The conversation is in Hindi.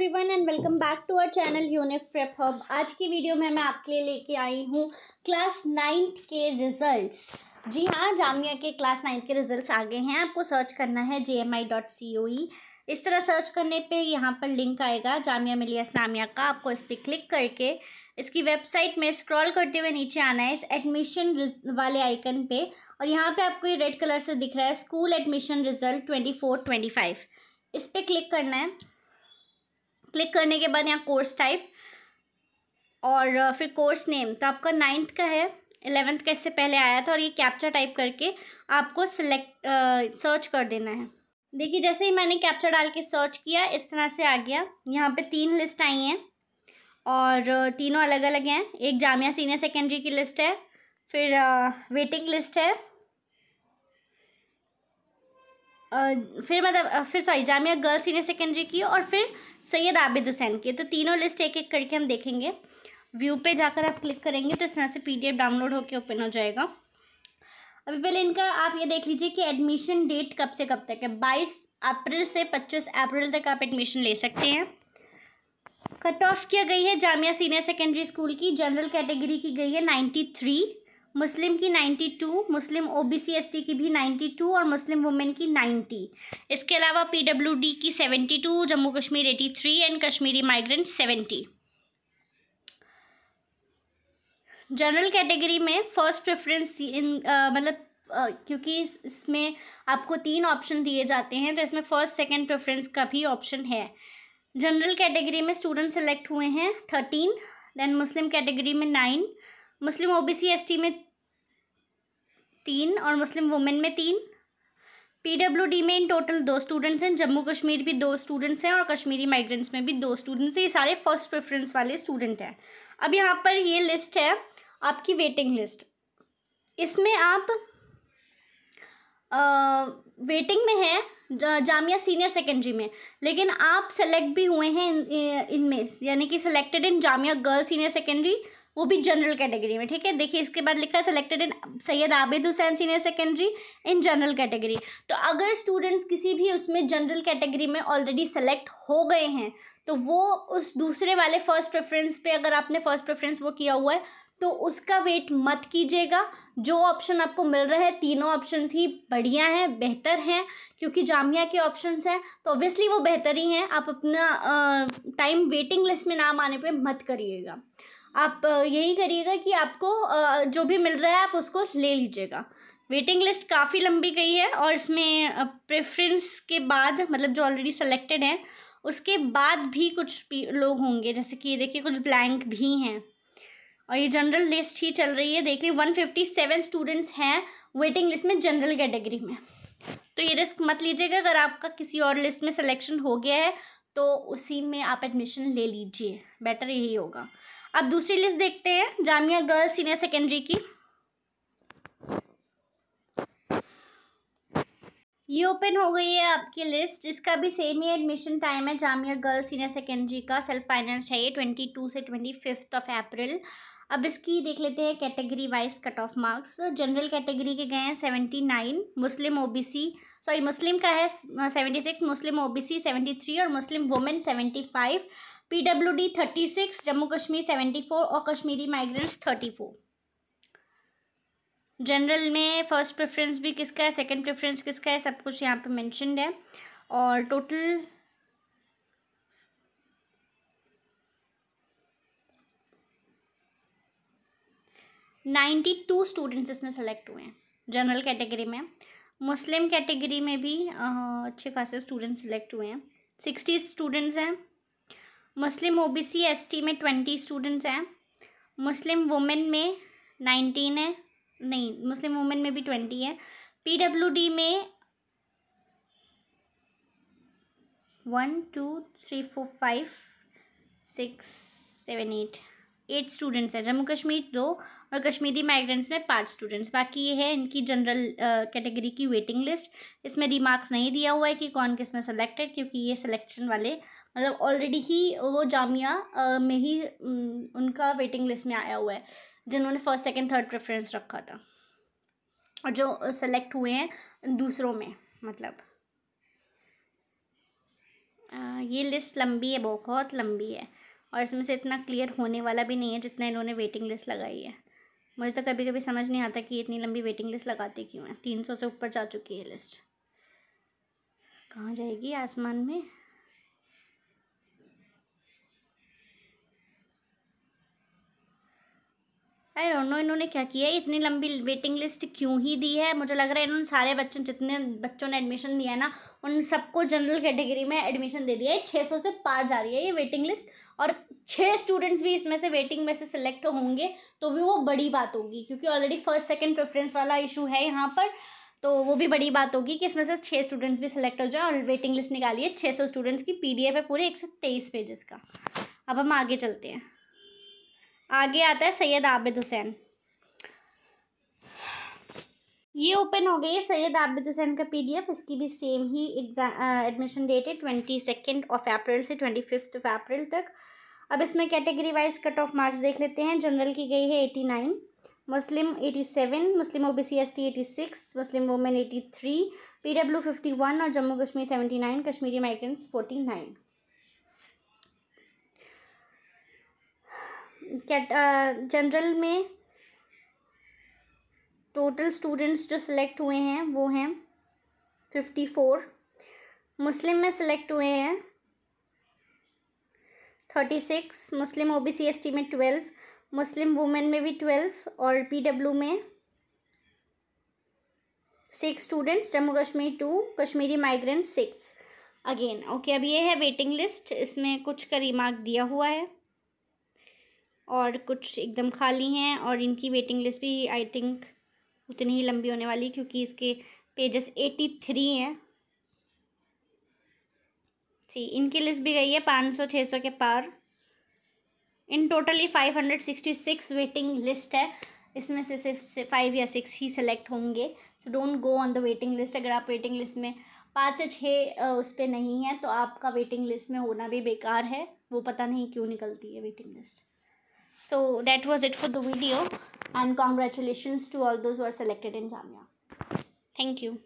everyone and welcome back to our channel Unif Prep Hub आज की वीडियो में मैं आपके लिए लेके आई हूँ क्लास नाइन्थ के रिजल्ट्स जी हाँ जामिया के क्लास नाइन्थ के रिजल्ट्स आ गए हैं आपको सर्च करना है जे एम आई डॉट सी ओ ई इस तरह सर्च करने पे यहाँ पर लिंक आएगा जामिया मिलिया इस्लामिया का आपको इस पर क्लिक करके इसकी वेबसाइट में स्क्रॉल करते हुए नीचे आना है इस एडमिशन वाले आइकन पे और यहाँ पे आपको ये रेड कलर से दिख रहा है school admission result twenty four twenty five इस पर क्लिक करना है क्लिक करने के बाद यहाँ कोर्स टाइप और फिर कोर्स नेम तो आपका नाइन्थ का है एलेवेंथ का इससे पहले आया था और ये कैप्चा टाइप करके आपको सिलेक्ट सर्च कर देना है देखिए जैसे ही मैंने कैप्चा डाल के सर्च किया इस तरह से आ गया यहाँ पे तीन लिस्ट आई हैं और तीनों अलग अलग हैं एक जामिया सीनियर सेकेंडरी की लिस्ट है फिर वेटिंग लिस्ट है फिर मतलब फिर sorry Jamia girls senior secondary की और फिर सैयद आबिद हुसैन की तो तीनों लिस्ट एक एक करके हम देखेंगे व्यू पे जाकर आप क्लिक करेंगे तो इस तरह से पीडीएफ डाउनलोड होकर ओपन हो जाएगा अभी पहले इनका आप ये देख लीजिए कि एडमिशन डेट कब से कब तक है बाईस अप्रैल से पच्चीस अप्रैल तक आप एडमिशन ले सकते हैं कट ऑफ किया गई है जामिया सीनियर सेकेंडरी स्कूल की जनरल कैटेगरी की गई है नाइन्टी थ्री मुस्लिम की ninety two Muslim O B C S T की भी नाइन्टी टू और मुस्लिम वुमेन की नाइन्टी इसके अलावा पी डब्ल्यू डी की seventy two Jammu Kashmir eighty three and Kashmiri migrant seventy general category में फर्स्ट प्रेफरेंस इन मतलब क्योंकि इस, इसमें आपको तीन ऑप्शन दिए जाते हैं तो इसमें फर्स्ट सेकंड प्रेफरेंस का भी ऑप्शन है जनरल कैटेगरी में स्टूडेंट सेलेक्ट हुए हैं थर्टीन देन मुस्लिम कैटेगरी में नाइन मुस्लिम ओबीसी एसटी में तीन और मुस्लिम वुमेन में तीन पीडब्ल्यूडी में इन टोटल दो स्टूडेंट्स हैं जम्मू कश्मीर भी दो स्टूडेंट्स हैं और कश्मीरी माइग्रेंट्स में भी दो स्टूडेंट्स हैं ये सारे फर्स्ट प्रेफरेंस वाले स्टूडेंट हैं अब यहाँ पर ये लिस्ट है आपकी वेटिंग लिस्ट इसमें आप आ, वेटिंग में हैं जामिया सीनियर सेकेंडरी में लेकिन आप सेलेक्ट भी हुए हैं इनमें इन यानी कि selected in Jamia girls senior secondary वो भी जनरल कैटेगरी में ठीक है देखिए इसके बाद लिखा है selected in Syed Abid Hussain senior secondary in general category तो अगर स्टूडेंट्स किसी भी उसमें जनरल कैटेगरी में ऑलरेडी सेलेक्ट हो गए हैं तो वो उस दूसरे वाले फर्स्ट प्रेफरेंस पे अगर आपने फर्स्ट प्रेफरेंस वो किया हुआ है तो उसका वेट मत कीजिएगा जो ऑप्शन आपको मिल रहा है तीनों ऑप्शन ही बढ़िया हैं बेहतर हैं क्योंकि जामिया के ऑप्शंस हैं तो ऑब्वियसली वो बेहतर ही हैं आप अपना टाइम वेटिंग लिस्ट में नाम आने पे मत करिएगा आप यही करिएगा कि आपको जो भी मिल रहा है आप उसको ले लीजिएगा वेटिंग लिस्ट काफ़ी लंबी गई है और इसमें प्रेफरेंस के बाद मतलब जो ऑलरेडी सेलेक्टेड हैं उसके बाद भी कुछ लोग होंगे जैसे कि ये देखिए कुछ ब्लैंक भी हैं और ये जनरल लिस्ट ही चल रही है देखिए वन फिफ्टी सेवन स्टूडेंट्स हैं वेटिंग लिस्ट में जनरल कैटेगरी में तो ये रिस्क मत लीजिएगा अगर आपका किसी और लिस्ट में सिलेक्शन हो गया है तो उसी में आप एडमिशन ले लीजिए बेटर यही होगा अब दूसरी लिस्ट देखते हैं जामिया गर्ल्स सीनियर सेकेंडरी की ये ओपन हो गई है आपकी लिस्ट इसका भी सेम ही एडमिशन टाइम है जामिया गर्ल्स सीनियर सेकेंडरी का सेल्फ फाइनेंस है ये ट्वेंटी टू से ट्वेंटी फिफ्थ ऑफ अप्रैल अब इसकी देख लेते हैं category wise cut off marks general category के गए हैं seventy nine Muslim OBC sorry Muslim का है seventy six Muslim OBC seventy three और Muslim women seventy five D thirty six Jammu Kashmir seventy four और Kashmiri migrants thirty four general में फर्स्ट प्रेफरेंस भी किसका है सेकंड प्रेफरेंस किसका है सब कुछ यहाँ पे मेंशनड है और टोटल नाइन्टी टू स्टूडेंट्स इसमें सेलेक्ट हुए हैं जनरल कैटेगरी में मुस्लिम कैटेगरी में भी अच्छे खासे स्टूडेंट्स सेलेक्ट हुए हैं सिक्सटी स्टूडेंट्स हैं मुस्लिम ओबीसी एसटी में ट्वेंटी स्टूडेंट्स हैं मुस्लिम वुमेन में नाइनटीन है नहीं मुस्लिम वुमेन में भी ट्वेंटी है पीडब्ल्यूडी में one two three four five six seven eight eight students हैं जम्मू कश्मीर दो और कश्मीरी माइग्रेंट्स में पाँच स्टूडेंट्स बाकी ये है इनकी जनरल कैटेगरी की वेटिंग लिस्ट इसमें रिमार्क्स नहीं दिया हुआ है कि कौन किस में सेलेक्टेड क्योंकि ये सिलेक्शन वाले मतलब ऑलरेडी ही वो जामिया में ही उनका वेटिंग लिस्ट में आया हुआ है जिन्होंने फर्स्ट सेकेंड थर्ड प्रेफरेंस रखा था और जो सेलेक्ट हुए हैं दूसरों में मतलब ये लिस्ट लंबी है बहुत लंबी है और इसमें से इतना क्लियर होने वाला भी नहीं है जितना इन्होंने वेटिंग लिस्ट लगाई है मुझे तो कभी कभी समझ नहीं आता कि इतनी लंबी वेटिंग लिस्ट लगाते क्यों हैं तीन सौ से ऊपर जा चुकी है लिस्ट कहाँ जाएगी आसमान में आई डोंट नो इन्होंने क्या किया इतनी लंबी वेटिंग लिस्ट क्यों ही दी है मुझे लग रहा है इन्होंने सारे बच्चों जितने बच्चों ने एडमिशन दिया है ना उन सबको जनरल कैटेगरी में एडमिशन दे दिया है छः सौ से पार जा रही है ये वेटिंग लिस्ट और छः स्टूडेंट्स भी इसमें से वेटिंग में से सिलेक्ट होंगे तो भी वो बड़ी बात होगी क्योंकि ऑलरेडी फर्स्ट सेकेंड प्रेफरेंस वाला इशू है यहाँ पर तो वो भी बड़ी बात होगी कि इसमें से छः स्टूडेंट्स भी सिलेक्ट हो जाए और वेटिंग लिस्ट निकालिए छः सौ स्टूडेंट्स की एफ है पूरे एक सौ तेईस पेजेस का अब हम आगे चलते हैं आगे आता है सैयद आबिद हुसैन ये ओपन हो गई है सैयद आबिद हुसैन का पीडीएफ इसकी भी सेम ही एग्जाम एडमिशन डेट है ट्वेंटी सेकेंड ऑफ अप्रैल से ट्वेंटी फिफ्थ ऑफ अप्रैल तक अब इसमें category wise cut off marks देख लेते हैं जनरल की गई है eighty nine Muslim eighty seven Muslim O B C S T eighty six Muslim women eighty three P W fifty one और Jammu Kashmir seventy nine Kashmiri migrants forty nine cat general में टोटल स्टूडेंट्स जो सिलेक्ट हुए हैं वो हैं फिफ्टी फोर मुस्लिम में सिलेक्ट हुए हैं thirty six Muslim O B C S T में ट्वेल्व मुस्लिम वुमेन में भी ट्वेल्व और पी डब्ल्यू में six students Jammu Kashmir two Kashmiri migrant six again okay अब ये है वेटिंग लिस्ट इसमें कुछ का रिमार्क दिया हुआ है और कुछ एकदम खाली हैं और इनकी वेटिंग लिस्ट भी आई थिंक उतनी ही लंबी होने वाली क्योंकि इसके पेजेस एटी थ्री हैं जी इनकी लिस्ट भी गई है पाँच सौ छः सौ के पार in totally five hundred sixty six waiting list है इसमें से सिर्फ फाइव या सिक्स ही सिलेक्ट होंगे so don't go on the waiting list अगर आप वेटिंग लिस्ट में पाँच से छः उस पर नहीं है तो आपका वेटिंग लिस्ट में होना भी बेकार है वो पता नहीं क्यों निकलती है waiting list so that was it for the video and congratulations to all those who are selected in jamia thank you